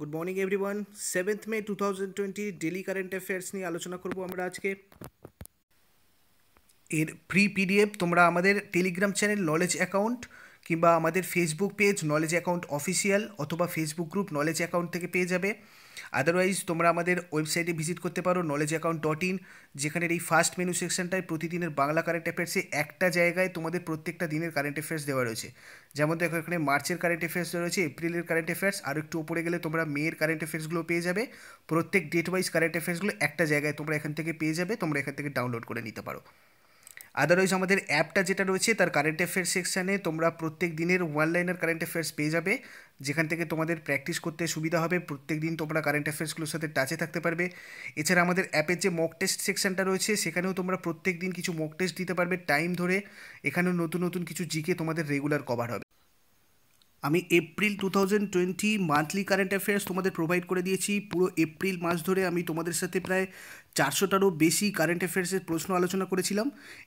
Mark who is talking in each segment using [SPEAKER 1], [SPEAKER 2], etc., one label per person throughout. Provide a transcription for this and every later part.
[SPEAKER 1] good morning everyone seventh May two thousand twenty daily current affairs নিয়ে আলোচনা করবো আমরা আজকে এর ফ্রি পিডিএফ তোমরা আমাদের টেলিগ্রাম চ্যানেল নলেজ অ্যাকাউন্ট কিংবা আমাদের Facebook page knowledge account official অথবা ফেসবুক গ্রুপ নলেজ অ্যাকাউন্ট থেকে পেয়ে যাবে আদারওয়াইজ তোমরা আমাদের ওয়েবসাইটে ভিজিট করতে পারো নলেজ অ্যাকাউন্ট ডট ইন যেখানের এই ফার্স্ট মেনু সেকশনটায় প্রতিদিনের বাংলা কারেন্ট অ্যাফেয়ার্সে একটা জায়গায় তোমাদের প্রত্যেকটা দিনের কারেন্ট অ্যাফেয়ার্স দেওয়া রয়েছে যেমন দেখো এখানে মার্চের কারেন্ট অ্যাফেয়ার্স রয়েছে এপ্রিলের কারেন্ট অ্যাফেয়ার্স আর একটু উপরে গেলে তোমরা মেয়ের কারেন্ট অ্যাফেয়ার্সগুলো পেয়ে যাবে প্রত্যেক ডেট ওয়াইজ কারেন্ট অ্যাফেয়ার্সগুলো একটা জায়গায় তোমরা এখান থেকে পেয়ে যাবে তোমরা এখান থেকে ডাউনলোড করে নিতে পারো আদারওয়াইজ আমাদের অ্যাপটা যেটা রয়েছে তার কারেন্ট অ্যাফেয়ার্স সেকশানে তোমরা প্রত্যেক দিনের ওয়ান কারেন্ট অ্যাফেয়ার্স পেয়ে যাবে যেখান থেকে তোমাদের প্র্যাকটিস করতে সুবিধা হবে প্রত্যেক দিন তোমরা কারেন্ট অ্যাফেয়ার্সগুলোর সাথে টাচে থাকতে পারবে এছাড়া আমাদের অ্যাপের যে মক টেস্ট সেকশানটা রয়েছে সেখানেও তোমরা প্রত্যেক দিন কিছু মক টেস্ট দিতে পারবে টাইম ধরে এখানেও নতুন নতুন কিছু জিকে তোমাদের রেগুলার কভার হবে আমি April two thousand twenty monthly current affairs তোমাদের প্রোভাইড করে দিয়েছি পুরো এপ্রিল মাস ধরে আমি তোমাদের সাথে প্রায় চারশোটারও বেশি কারেন্ট অ্যাফেয়ার্সের প্রশ্ন আলোচনা করেছিলাম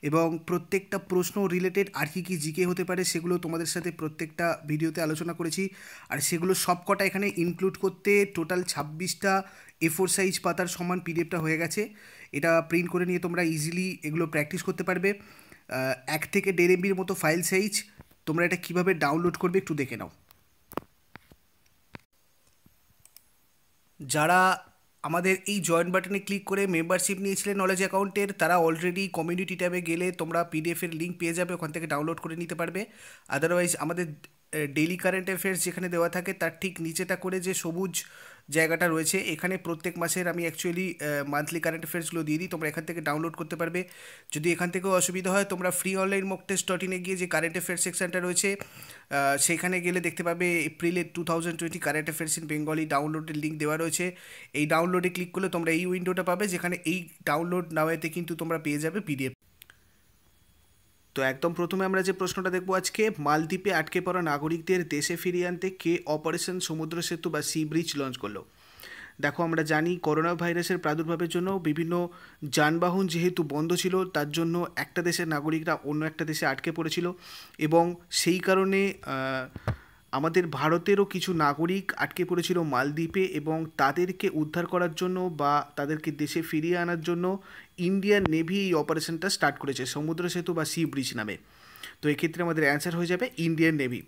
[SPEAKER 1] এবং প্রত্যেকটা প্রশ্ন রিলেটেড আর কী কী জিকে হতে পারে সেগুলো তোমাদের সাথে প্রত্যেকটা ভিডিওতে আলোচনা করেছি আর সেগুলো সব কটা এখানে ইনক্লুড করতে টোটাল ছাব্বিশটা এ ফোর সাইজ পাতার সমান পিডিএফটা হয়ে গেছে এটা প্রিন্ট করে নিয়ে তোমরা ইজিলি এগুলো প্র্যাকটিস করতে পারবে এক থেকে দেড় এমবির মতো ফাইল সাইজ তোমরা এটা কিভাবে ডাউনলোড করবে একটু দেখে নাও যারা আমাদের এই জয়েন বাটনে ক্লিক করে মেম্বারশিপ নিয়েছিলেন নলেজ অ্যাকাউন্টের তারা অলরেডি কমিউনিটি ট্যাবে গেলে তোমরা পিডিএফের লিঙ্ক পেয়ে যাবে ওখান থেকে ডাউনলোড করে নিতে পারবে আদারওয়াইজ আমাদের ডেলি কারেন্ট অ্যাফেয়ার্স যেখানে দেওয়া থাকে তার ঠিক নিচেটা করে যে সবুজ জায়গাটা রয়েছে এখানে প্রত্যেক মাসের আমি অ্যাকচুয়ালি মান্থলি কারেন্ট অ্যাফেয়ার্সগুলো দিয়ে দিই তোমরা এখান থেকে ডাউনলোড করতে পারবে যদি এখান থেকেও অসুবিধা হয় তোমরা free online mock test dot ইনে গিয়ে যে কারেন্ট অ্যাফেয়ার্স সেকশনটা রয়েছে সেখানে গেলে দেখতে পাবে এপ্রিলের two thousand twenty current affairs in Bengali ডাউনলোডের লিঙ্ক দেওয়া রয়েছে এই ডাউনলোডে ক্লিক করলে তোমরা এই উইন্ডোটা পাবে যেখানে এই ডাউনলোড নাওয়াতে কিন্তু তোমরা পেয়ে যাবে পিডিএফ তো একদম প্রথমে আমরা যে প্রশ্নটা দেখবো আজকে মালদ্বীপে আটকে পড়া নাগরিকদের দেশে ফিরিয়ে আনতে কে অপারেশন সমুদ্র সেতু বা সি ব্রিজ লঞ্চ করলো দেখো আমরা জানি করোনা ভাইরাসের প্রাদুর্ভাবের জন্য বিভিন্ন যানবাহন যেহেতু বন্ধ ছিল তার জন্য একটা দেশের নাগরিকরা অন্য একটা দেশে আটকে পড়েছিল এবং সেই কারণে আমাদের ভারতেরও কিছু নাগরিক আটকে পড়েছিল মালদ্বীপে এবং তাদেরকে উদ্ধার করার জন্য বা তাদেরকে দেশে ফিরিয়ে আনার জন্য ইন্ডিয়ান নেভি এই অপারেশনটা স্টার্ট করেছে সমুদ্র সেতু বা সি ব্রিজ নামে তো এক্ষেত্রে আমাদের অ্যান্সার হয়ে যাবে ইন্ডিয়ান নেভি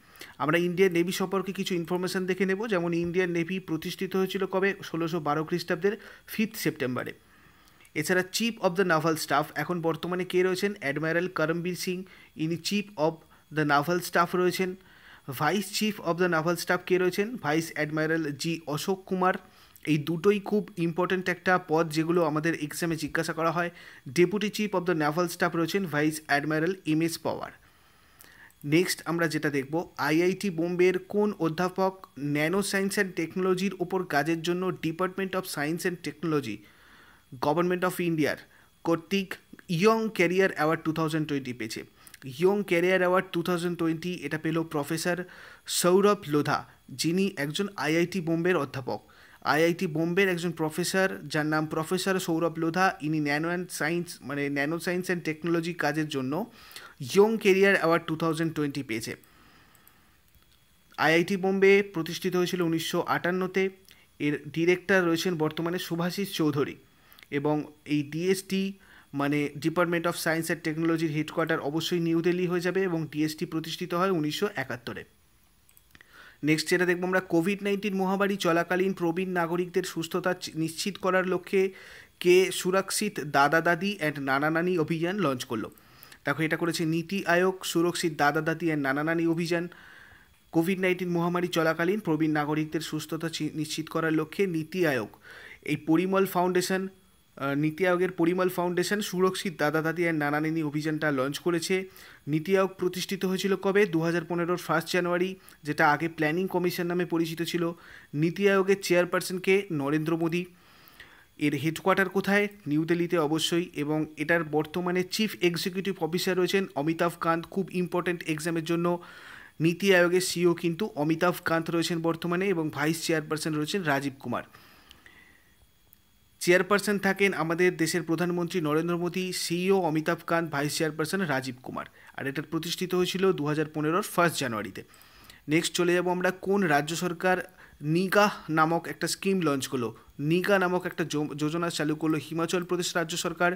[SPEAKER 1] আমরা ইন্ডিয়ান নেভি সম্পর্কে কিছু ইনফরমেশান দেখে নেব যেমন ইন্ডিয়ান নেভি প্রতিষ্ঠিত হয়েছিল কবে ষোলোশো বারো খ্রিস্টাব্দের ফিফথ সেপ্টেম্বরে এছাড়া chief of the naval staff এখন বর্তমানে কে রয়েছেন অ্যাডমিরাল করমবীর সিং ইনি chief of the naval staff রয়েছেন vice chief of the naval staff কে রয়েছেন vice admiral G Ashok Kumar এই দুটোই খুব ইম্পর্ট্যান্ট একটা পদ যেগুলো আমাদের এক্সামে জিজ্ঞাসা করা হয় deputy chief of the naval staff রয়েছেন vice admiral M S Pawar next আমরা যেটা দেখব আইআইটি বোম্বের কোন অধ্যাপক ন্যানো সায়েন্স অ্যান্ড টেকনোলজির ওপর কাজের জন্য department of science and technology government of ইন্ডিয়ার কর্তৃক young career award two thousand twenty পেয়েছে young career award two thousand twenty এটা পেল প্রফেসর সৌরভ লোধা যিনি একজন আইআইটি বোম্বের অধ্যাপক আইআইটি বোম্বের একজন প্রফেসর যার নাম প্রফেসর সৌরভ লোধা ইনি ন্যানো অ্যান্ড সায়েন্স মানে ন্যানো সায়েন্স অ্যান্ড টেকনোলজি কাজের জন্য young career award two thousand twenty পেয়েছে আইআইটি বোম্বে প্রতিষ্ঠিত হয়েছিল উনিশশো আটান্নতে এর ডিরেক্টর রয়েছেন বর্তমানে শুভাশিস চৌধুরী এবং এই ডিএসটি মানে ডিপার্টমেন্ট অফ সায়েন্স অ্যান্ড টেকনোলজির হেডকোয়ার্টার অবশ্যই নিউ দিল্লি হয়ে যাবে এবং টিএসটি প্রতিষ্ঠিত হয় উনিশশো একাত্তরে নেক্সট যেটা দেখবো আমরা কোভিড নাইন্টিন মহামারী চলাকালীন প্রবীণ নাগরিকদের সুস্থতা নিশ্চিত করার লক্ষ্যে কে সুরক্ষিত দাদা দাদি অ্যান্ড নানা নানি অভিযান লঞ্চ করলো দেখো এটা করেছে নীতি আয়োগ সুরক্ষিত দাদা দাদি অ্যান্ড নানা নানি অভিযান কোভিড নাইন্টিন মহামারী চলাকালীন প্রবীণ নাগরিকদের সুস্থতা নিশ্চিত করার লক্ষ্যে নীতি আয়োগ এই পরিমল ফাউন্ডেশন নীতি আয়োগের পরিমল ফাউন্ডেশন সুরক্ষিত দাদা দাদি আর নানানিনী অভিযানটা লঞ্চ করেছে নীতি আয়োগ প্রতিষ্ঠিত হয়েছিল কবে দু হাজার পনেরোর ফার্স্ট জানুয়ারি যেটা আগে প্ল্যানিং কমিশন নামে পরিচিত ছিল নীতি আয়োগের চেয়ারপারসনকে নরেন্দ্র মোদী এর হেডকোয়ার্টার কোথায় নিউ দিল্লিতে অবশ্যই এবং এটার বর্তমানে চিফ এক্সিকিউটিভ অফিসার রয়েছেন অমিতাভ কান্ত খুব ইম্পর্ট্যান্ট এক্সামের জন্য নীতি আয়োগের সিও কিন্তু অমিতাভ কান্ত রয়েছেন বর্তমানে এবং ভাইস চেয়ারপারসন রয়েছেন রাজীব কুমার চেয়ারপারসন থাকেন আমাদের দেশের প্রধানমন্ত্রী Narendra Modi CEO Amitabh Kant vice chairperson Rajiv Kumar আর এটার প্রতিষ্ঠিত হয়েছিল দু হাজার পনেরোর ফার্স্ট জানুয়ারিতে নেক্সট চলে যাব আমরা কোন রাজ্য সরকার নিগা নামক একটা স্কিম লঞ্চ করলো নিগা নামক একটা যোজনা চালু করলো হিমাচল প্রদেশ রাজ্য সরকার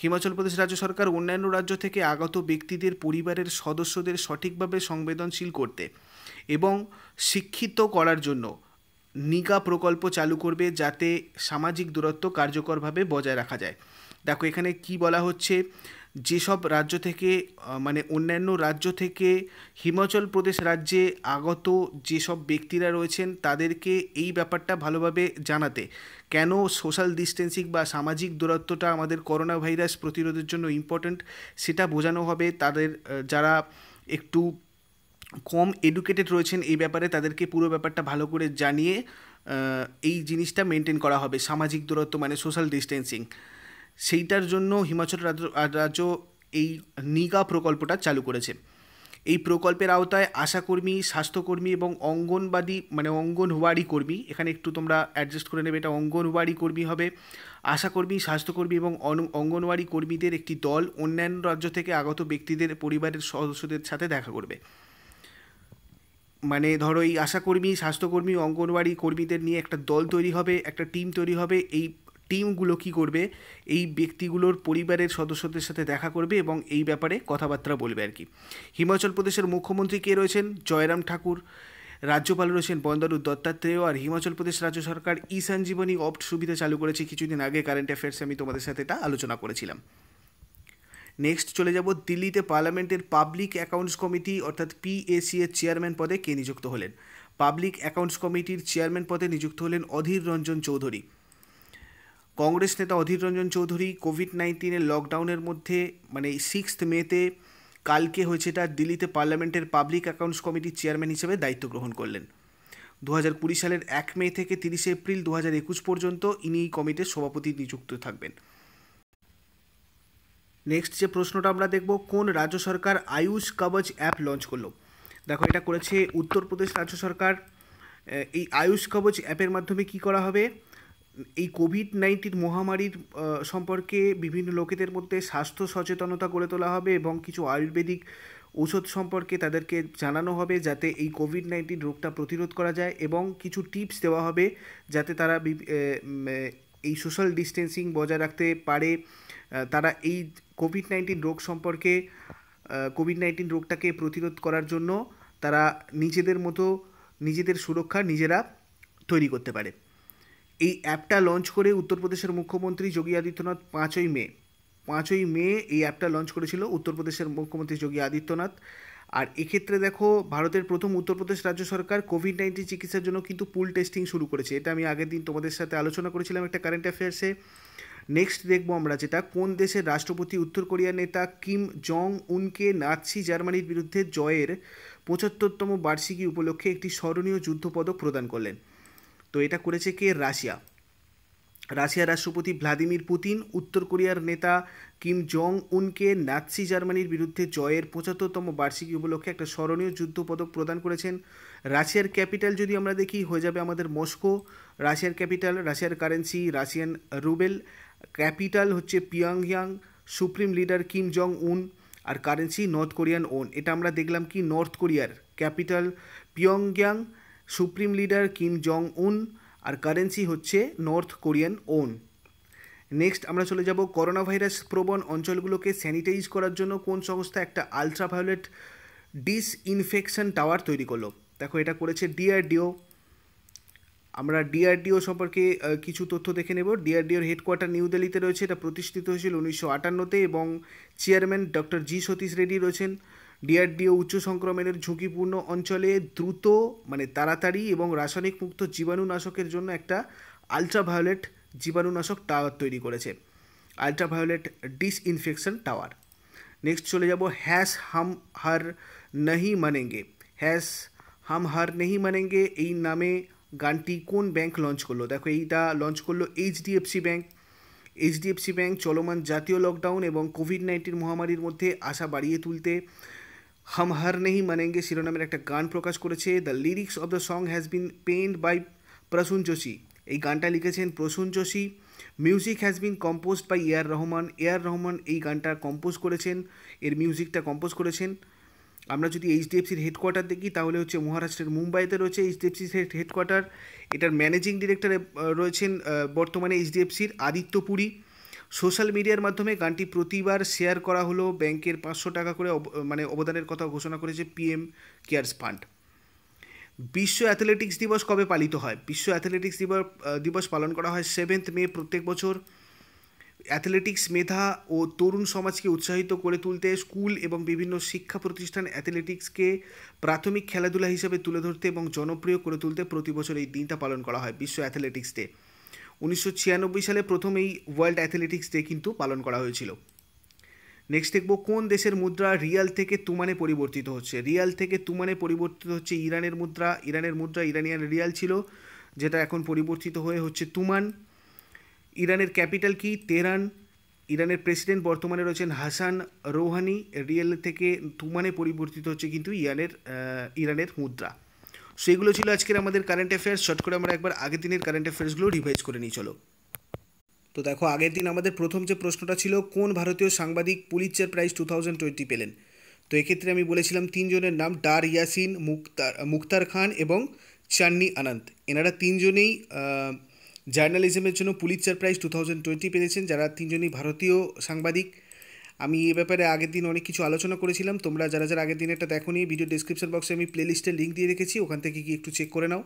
[SPEAKER 1] হিমাচল প্রদেশ রাজ্য সরকার অন্যান্য রাজ্য থেকে আগত ব্যক্তিদের পরিবারের সদস্যদের সঠিকভাবে সংবেদনশীল করতে এবং শিক্ষিত করার জন্য নিগা প্রকল্প চালু করবে যাতে সামাজিক দূরত্ব কার্যকরভাবে বজায় রাখা যায় দেখো এখানে কি বলা হচ্ছে যেসব রাজ্য থেকে মানে অন্যান্য রাজ্য থেকে হিমাচল প্রদেশ রাজ্যে আগত যেসব ব্যক্তিরা রয়েছেন তাদেরকে এই ব্যাপারটা ভালোভাবে জানাতে কেন সোশ্যাল ডিস্টেন্সিং বা সামাজিক দূরত্বটা আমাদের করোনা ভাইরাস প্রতিরোধের জন্য ইম্পর্ট্যান্ট সেটা বোঝানো হবে তাদের যারা একটু কম এডুকেটেড রয়েছেন এই ব্যাপারে তাদেরকে পুরো ব্যাপারটা ভালো করে জানিয়ে এই জিনিসটা মেনটেন করা হবে সামাজিক দূরত্ব মানে সোশ্যাল ডিস্টেন্সিং সেইটার জন্য হিমাচল রাজ্য এই নিগা প্রকল্পটা চালু করেছে এই প্রকল্পের আওতায় আশাকর্মী স্বাস্থ্যকর্মী এবং অঙ্গনবাদী মানে অঙ্গনওয়াড়ি কর্মী এখানে একটু তোমরা অ্যাডজাস্ট করে নেবে এটা অঙ্গনওয়াড়ি কর্মী হবে আশাকর্মী স্বাস্থ্যকর্মী এবং অঙ্গনওয়াড়ি কর্মীদের একটি দল অন্যান্য রাজ্য থেকে আগত ব্যক্তিদের পরিবারের সদস্যদের সাথে দেখা করবে মানে ধরো এই আশাকর্মী স্বাস্থ্যকর্মী অঙ্গনওয়াড়ি কর্মীদের নিয়ে একটা দল তৈরি হবে একটা টিম তৈরি হবে এই টিমগুলো কি করবে এই ব্যক্তিগুলোর পরিবারের সদস্যদের সাথে দেখা করবে এবং এই ব্যাপারে কথাবার্তা বলবে আর কি হিমাচল প্রদেশের মুখ্যমন্ত্রী কে রয়েছেন জয়রাম ঠাকুর রাজ্যপাল রয়েছেন বন্দারু দত্তাত্রেয় আর হিমাচল প্রদেশ রাজ্য সরকার ই সঞ্জীবনী অপ্ট সুবিধা চালু করেছে কিছুদিন আগে কারেন্ট অ্যাফেয়ার্সে আমি তোমাদের সাথে এটা আলোচনা করেছিলাম নেক্সট চলে যাব দিল্লিতে পার্লামেন্টের পাবলিক অ্যাকাউন্টস কমিটি অর্থাৎ পিএসি এর চেয়ারম্যান পদে কে নিযুক্ত হলেন পাবলিক অ্যাকাউন্টস কমিটির চেয়ারম্যান পদে নিযুক্ত হলেন অধীর রঞ্জন চৌধুরী কংগ্রেস নেতা অধীর রঞ্জন চৌধুরী কোভিড নাইন্টিনের লকডাউনের মধ্যে মানে সিক্সথ মেতে কালকে হয়েছে তার দিল্লিতে পার্লামেন্টের পাবলিক অ্যাকাউন্টস কমিটির চেয়ারম্যান হিসেবে দায়িত্ব গ্রহণ করলেন দু কুড়ি সালের এক মে থেকে তিরিশে এপ্রিল দু একুশ পর্যন্ত ইনি এই কমিটির সভাপতি নিযুক্ত থাকবেন নেক্সট যে প্রশ্নটা আমরা দেখব কোন রাজ্য সরকার আয়ুষ কবচ অ্যাপ লঞ্চ করলো দেখো এটা করেছে উত্তরপ্রদেশ রাজ্য সরকার এই আয়ুষ কবচ অ্যাপের মাধ্যমে কি করা হবে এই কোভিড নাইন্টিন মহামারীর সম্পর্কে বিভিন্ন লোকেদের মধ্যে স্বাস্থ্য সচেতনতা গড়ে তোলা হবে এবং কিছু আয়ুর্বেদিক ঔষধ সম্পর্কে তাদেরকে জানানো হবে যাতে এই কোভিড নাইন্টিন রোগটা প্রতিরোধ করা যায় এবং কিছু টিপস দেওয়া হবে যাতে তারা এই সোশ্যাল ডিস্টেন্সিং বজায় রাখতে পারে তারা এই কোভিড নাইন্টিন রোগ সম্পর্কে কোভিড নাইন্টিন রোগটাকে প্রতিরোধ করার জন্য তারা নিজেদের মতো নিজেদের সুরক্ষা নিজেরা তৈরি করতে পারে এই অ্যাপটা লঞ্চ করে উত্তরপ্রদেশের মুখ্যমন্ত্রী যোগী আদিত্যনাথ পাঁচই মে পাঁচই মে এই অ্যাপটা লঞ্চ করেছিল উত্তরপ্রদেশের মুখ্যমন্ত্রী যোগী আদিত্যনাথ আর এক্ষেত্রে দেখো ভারতের প্রথম উত্তরপ্রদেশ রাজ্য সরকার কোভিড নাইন্টিন চিকিৎসার জন্য কিন্তু পুল টেস্টিং শুরু করেছে এটা আমি আগের দিন তোমাদের সাথে আলোচনা করেছিলাম একটা কারেন্ট অ্যাফেয়ার্সে নেক্সট দেখবো আমরা যেটা কোন দেশের রাষ্ট্রপতি উত্তর কোরিয়ার নেতা কিম জং উনকে নাৎসি জার্মানির বিরুদ্ধে জয়ের পঁচাত্তরতম বার্ষিকী উপলক্ষে একটি স্মরণীয় যুদ্ধপদক প্রদান করলেন তো এটা করেছে কে রাশিয়া রাশিয়ার রাষ্ট্রপতি ভ্লাদিমির পুতিন উত্তর কোরিয়ার নেতা কিম জং উনকে নাৎসি জার্মানির বিরুদ্ধে জয়ের পঁচাত্তরতম বার্ষিকী উপলক্ষে একটা স্মরণীয় যুদ্ধ পদক প্রদান করেছেন রাশিয়ার ক্যাপিটাল যদি আমরা দেখি হয়ে যাবে আমাদের মস্কো রাশিয়ার ক্যাপিটাল রাশিয়ার কারেন্সি রাশিয়ান রুবেল ক্যাপিটাল হচ্ছে পিয়ংয়াং supreme leader Kim Jong Un আর কারেন্সি নর্থ কোরিয়ান ওন এটা আমরা দেখলাম কি নর্থ কোরিয়ার ক্যাপিটাল পিয়ংয়াং supreme leader Kim Jong Un আর কারেন্সি হচ্ছে নর্থ কোরিয়ান ওন নেক্সট আমরা চলে যাব করোনা ভাইরাস প্রবণ অঞ্চলগুলোকে স্যানিটাইজ করার জন্য কোন সংস্থা একটা আলট্রাভায়োলেট ডিসইনফেকশন টাওয়ার তৈরি করলো দেখো এটা করেছে ডিআরডিও আমরা ডিআরডিও সম্পর্কে কিছু তথ্য দেখে নেব ডিআরডিওর হেডকোয়ার্টার নিউ দিল্লিতে রয়েছে এটা প্রতিষ্ঠিত হয়েছিল উনিশশো আটান্নতে এবং chairman doctor G Satheesh Reddy রয়েছেন ডিআরডিও উচ্চ সংক্রমণের ঝুঁকিপূর্ণ অঞ্চলে দ্রুত মানে তাড়াতাড়ি এবং রাসায়নিক মুক্ত জীবাণুনাশকের জন্য একটা আলট্রাভায়োলেট জীবাণুনাশক টাওয়ার তৈরি করেছে আলট্রাভায়োলেট ডিসইনফেকশন টাওয়ার নেক্সট চলে যাব হ্যাশ হাম হার নাহি মানেঙ্গে হ্যাশ হাম হার নেহি মানেঙ্গে এই নামে গানটি কোন ব্যাংক লঞ্চ করলো দেখো এইটা লঞ্চ করলো এইচডিএফসি ব্যাংক এইচডিএফসি ব্যাংক চলমান জাতীয় লকডাউন এবং কোভিড নাইন্টিন মহামারীর মধ্যে আশা বাড়িয়ে তুলতে হাম হার নেহি মানেঙ্গে শিরোনামের একটা গান প্রকাশ করেছে the lyrics of the song has been penned by Prasoon Joshi এই গানটা লিখেছেন Prasoon Joshi music has been composed by A R Rahman A R Rahman এই গানটা কম্পোজ করেছেন এর মিউজিকটা কম্পোজ করেছেন আমরা যদি এইচডিএফসির হেডকোয়ার্টার দেখি তাহলে হচ্ছে মহারাষ্ট্রের মুম্বাইতে রয়েছে এইচডিএফসির হেডকোয়ার্টার এটার ম্যানেজিং ডিরেক্টর রয়েছেন বর্তমানে এইচডিএফসির আদিত্য পুরী সোশ্যাল মিডিয়ার মাধ্যমে গানটি প্রতিবার শেয়ার করা হলো ব্যাংকের পাঁচশো টাকা করে মানে অবদানের কথা ঘোষণা করেছে পিএম কেয়ার্স ফান্ড বিশ্ব অ্যাথলেটিক্স দিবস কবে পালিত হয় বিশ্ব অ্যাথলেটিক্স দিবস দিবস পালন করা হয় সেভেন্থ মে প্রত্যেক বছর অ্যাথলেটিক্স মেধা ও তরুণ সমাজকে উৎসাহিত করে তুলতে স্কুল এবং বিভিন্ন শিক্ষা প্রতিষ্ঠান অ্যাথলেটিক্সকে প্রাথমিক খেলাধুলা হিসেবে তুলে ধরতে এবং জনপ্রিয় করে তুলতে প্রতি বছর এই দিনটা পালন করা হয় বিশ্ব অ্যাথলেটিক্স ডে উনিশশো সালে প্রথম এই ওয়ার্ল্ড অ্যাথলেটিক্স ডে কিন্তু পালন করা হয়েছিল নেক্সট দেখব কোন দেশের মুদ্রা রিয়াল থেকে তুমানে পরিবর্তিত হচ্ছে রিয়াল থেকে তুমানে পরিবর্তিত হচ্ছে ইরানের মুদ্রা ইরানের মুদ্রা ইরানিয়ান রিয়াল ছিল যেটা এখন পরিবর্তিত হয়ে হচ্ছে তুমান ইরানের ক্যাপিটাল কি তেহরান ইরানের প্রেসিডেন্ট বর্তমানে রয়েছেন হাসান রোহানি রিয়েল থেকে তুমানে পরিবর্তিত হচ্ছে কিন্তু ইরানের ইরানের মুদ্রা সো এগুলো ছিল আজকের আমাদের কারেন্ট অ্যাফেয়ার্স শর্ট করে আমরা একবার আগের দিনের কারেন্ট অ্যাফেয়ার্সগুলো রিভাইজ করে নিই চলো তো দেখো আগের দিন আমাদের প্রথম যে প্রশ্নটা ছিল কোন ভারতীয় সাংবাদিক পুলিশের প্রাইজ টু থাউজেন্ড টোয়েন্টি পেলেন তো এক্ষেত্রে আমি বলেছিলাম তিনজনের নাম ডার ইয়াসিন মুক্তার মুক্তার খান এবং চান্নি আনন্দ এনারা তিনজনেই জার্নালিজমের জন্য Pulitzer prize two thousand twenty পেয়েছেন যারা তিনজনই ভারতীয় সাংবাদিক আমি এ ব্যাপারে আগের দিন অনেক কিছু আলোচনা করেছিলাম তোমরা যারা যারা আগের দিন এটা দেখো নি ভিডিও ডিসক্রিপশন বক্সে আমি প্লেলিস্টের লিঙ্ক দিয়ে রেখেছি ওখান থেকে গিয়ে একটু চেক করে নাও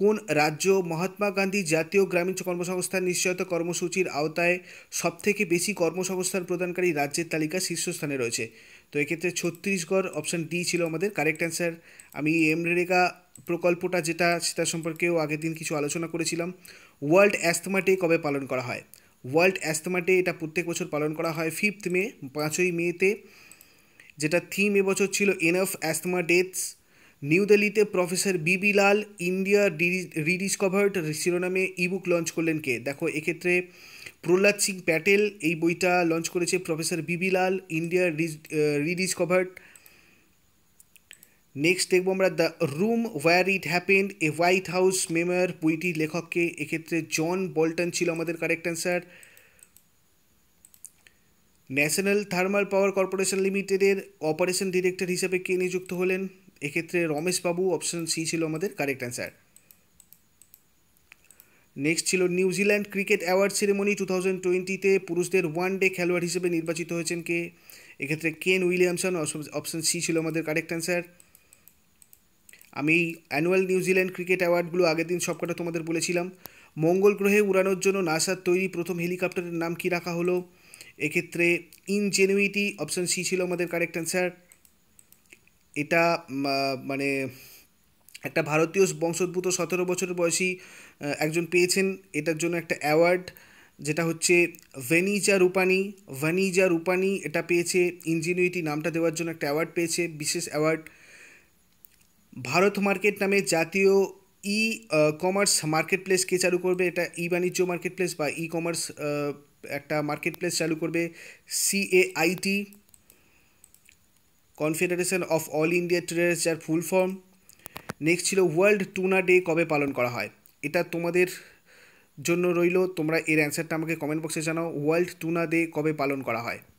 [SPEAKER 1] কোন রাজ্য মহাত্মা গান্ধী জাতীয় গ্রামীণ কর্মসংস্থান নিশ্চয়তা কর্মসূচির আওতায় সবথেকে বেশি কর্মসংস্থান প্রদানকারী রাজ্যের তালিকা শীর্ষস্থানে রয়েছে তো এক্ষেত্রে ছত্তিশগড় অপশান ডি ছিল আমাদের কারেক্ট অ্যান্সার আমি এমরেগা প্রকল্পটা যেটা সেটা সম্পর্কেও আগের দিন কিছু আলোচনা করেছিলাম ওয়ার্ল্ড অ্যাস্থমা ডে কবে পালন করা হয় ওয়ার্ল্ড অ্যাস্থমা ডে এটা প্রত্যেক বছর পালন করা হয় ফিফথ মে পাঁচই মেতে যেটা থিম এবছর ছিল এনফ অ্যাস্থমা ডেথস নিউ দিল্লিতে প্রফেসর বিবি লাল ইন্ডিয়া রিডিসকভার্ড শিরোনামে ইবুক লঞ্চ করলেন কে দেখো এক্ষেত্রে প্রহ্লাদ সিং প্যাটেল এই বইটা লঞ্চ করেছে professor B B Lal India রিডিসকভার্ড next দেখবো আমরা the room where it happened a White House memoir বইটির লেখককে এক্ষেত্রে জন বল্টন ছিল আমাদের correct answer National Thermal Power Corporation লিমিটেডের অপারেশন ডিরেক্টর হিসেবে কে নিযুক্ত হলেন এক্ষেত্রে রমেশবাবু অপশন সি ছিল আমাদের কারেক্ট অ্যান্সার নেক্সট ছিল New Zealand cricket award ceremony two thousand টোয়েন্টিতে পুরুষদের ওয়ান ডে খেলোয়াড় হিসেবে নির্বাচিত হয়েছেন কে এক্ষেত্রে কেন উইলিয়ামসন অপশন সি ছিল আমাদের কারেক্ট অ্যান্সার আমি অ্যানুয়াল নিউজিল্যান্ড ক্রিকেট অ্যাওয়ার্ডগুলো আগের দিন সবকটা তোমাদের বলেছিলাম মঙ্গল গ্রহে উড়ানোর জন্য নাসার তৈরি প্রথম হেলিকপ্টারের নাম কি রাখা হলো এক্ষেত্রে ইনজেনুইটি অপশান সি ছিল আমাদের কারেক্ট অ্যান্সার এটা মানে একটা ভারতীয় বংশোদ্ভূত সতেরো বছর বয়সী একজন পেয়েছেন এটার জন্য একটা অ্যাওয়ার্ড যেটা হচ্ছে ভেনিজা রূপানি ভানিজা রূপানি এটা পেয়েছে ইঞ্জিনিউটি নামটা দেওয়ার জন্য একটা অ্যাওয়ার্ড পেয়েছে বিশেষ অ্যাওয়ার্ড ভারত মার্কেট নামে জাতীয় ই কমার্স মার্কেট প্লেসকে চালু করবে এটা ই বাণিজ্য মার্কেট প্লেস বা ই কমার্স একটা মার্কেট প্লেস চালু করবে CAIT confederation of all India traders যার ফুল ফর্ম নেক্সট ছিল ওয়ার্ল্ড টুনা ডে কবে পালন করা হয় এটা তোমাদের জন্য রইল তোমরা এর অ্যান্সারটা আমাকে কমেন্ট বক্সে জানাও ওয়ার্ল্ড টুনা ডে কবে পালন করা হয়